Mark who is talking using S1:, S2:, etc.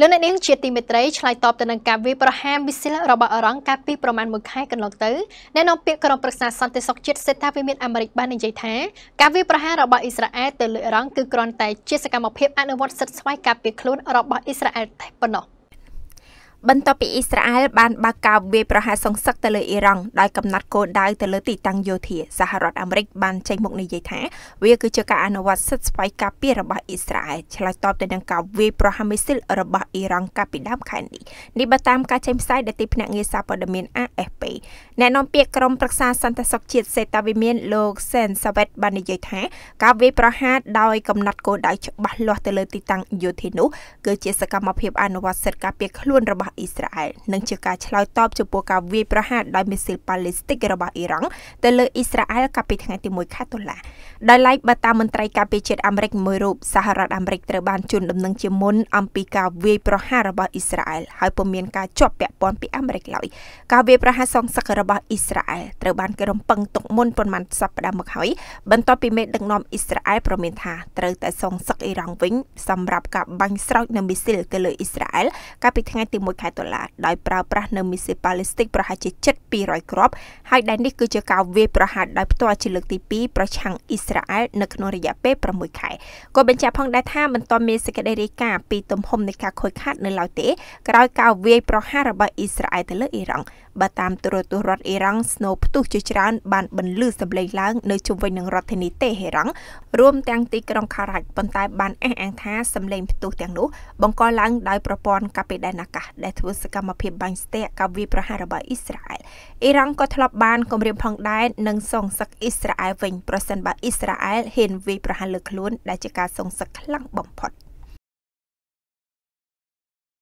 S1: លោកអ្នកនាងជាទីមេត្រីឆ្លើយតបទៅនឹងការវាយប្រហារមីស៊ីលរបស់អ៊ឺរ៉ង់កាលពីប្រមាណ1ខែកន្លងទៅអ្នកនាំពាក្យក្រុមប្រឹក្សាសន្តិសុខជាតិសេដ្ឋាវិមានអាមេរិកបាននិយាយថាការវាយប្រហាររបស់អ៊ីស្រាអែលទៅលើអ៊ឺរ៉ង់គឺគ្រាន់តែជាសកម្មភាពអនុវត្តសិទ្ធិស្វ័យការពារខ្លួនរបស់អ៊ីស្រាអែលតែប៉ុណ្ណោះ។
S2: បន្ទាប់ពីអ៊ីស្រាអែលបានបើកការវាយប្រហារសង្សឹកទៅលើអ៊ីរ៉ង់ដោយកំណត់គោលដៅទៅលើទីតាំងយោធាសហរដ្ឋអាមេរិកបានចេញមុខនិយាយថា វាគឺជាការអនុវត្តសិទ្ធិស្វ័យការពាររបស់អ៊ីស្រាអែលឆ្លើយតបទៅនឹងការវាយប្រហារមីស៊ីលរបស់អ៊ីរ៉ង់កាលពីដើមខែនេះនេះបើតាមការចេញផ្សាយដោយទីភ្នាក់ងារសារព័ត៌មាន AFP អ្នកនាំពាក្យក្រុមប្រឹក្សាសន្តិសុខជាតិសេតាវិមានលោកសេនសាវ៉េតបាននិយាយថាការវាយប្រហារដោយកំណត់គោលដៅច្បាស់លាស់ទៅលើទីតាំងយោធានោះគឺជាសកម្មភាពអនុវត្តសិទ្ធិការពារខ្លួនរបស់របស់អ៊ីស្រាអែលនិងជាការឆ្លើយតបចំពោះការវាយប្រហារដោយមីស៊ីលប៉ាឡេស្ទិករបស់អ៊ីរ៉ង់ទៅលើអ៊ីស្រាអែលកាលពីថ្ងៃទី1ខែតុលាដោយឡែកបើតាមមន្ត្រីការពារជាតិអាមេរិកមួយរូបសហរដ្ឋអាមេរិកត្រូវបានជូនដំណឹងជាមុនអំពីការវាយប្រហាររបស់អ៊ីស្រាអែលហើយពុំមានការជាប់ពាក់ព័ន្ធពីអាមេរិកឡើយការវាយប្រហារសងសឹករបស់អ៊ីស្រាអែលត្រូវបានគេរំពឹងទុកមុនប៉ុន្មានសប្តាហ៍មកហើយ បន្ទាប់ពីមេដឹកនាំអ៊ីស្រាអែលប្រមានថាត្រូវតែសងសឹកអ៊ីរ៉ង់វិញ សម្រាប់ការបាញ់ស្រោចនៅមីស៊ីលទៅលើអ៊ីស្រាអែលកាលពីថ្ងៃទី1ខែដុល្លារដោយប្រើប្រាស់នៅមីស៊ីប៉ាលីស្ទិកប្រហែលជា7200គ្រាប់ហើយដែលនេះគឺជាការវាយប្រហារដោយផ្ទាល់ជាលើកទី2ប្រឆាំងអ៊ីស្រាអែលនៅក្នុងរយៈពេល6ខែក៏បញ្ជាក់ផងដែរថាមិនទាន់មានសេចក្តីរាយការណ៍ពីទំហំនៃការខូចខាតនៅឡើយទេក្រោយការវាយប្រហាររបស់អ៊ីស្រាអែលទៅលើអ៊ីរ៉ង់បើតាមទូរទស្សន៍រដ្ឋអ៊ីរ៉ង់ស្នូផ្ទុះជាច្រើនបានបន្លឺសម្លេងឡើង នៅជុំវិញនឹងរដ្ឋធានីតេហេរ៉ង់រួមទាំងទីក្រុងខារ៉ាច់ប៉ុន្តែបានអះអាងថាសម្លេងផ្ទុះទាំងនោះបង្កឡើងដោយប្រព័ន្ធកាបេដែនអាកាសដែលដែលធ្វើសកម្មភាពបាញ់ស្ទាក់ការវាយប្រហាររបស់អ៊ីស្រាអែលអ៊ីរ៉ង់ក៏ធ្លាប់បានគម្រាមផងដែរនឹងសងសឹកអ៊ីស្រាអែលវិញប្រសិនបើអ៊ីស្រាអែលហ៊ាន
S1: វាយប្រហារលើខ្លួនដែលជាការសងសឹកខ្លាំងបំផុត។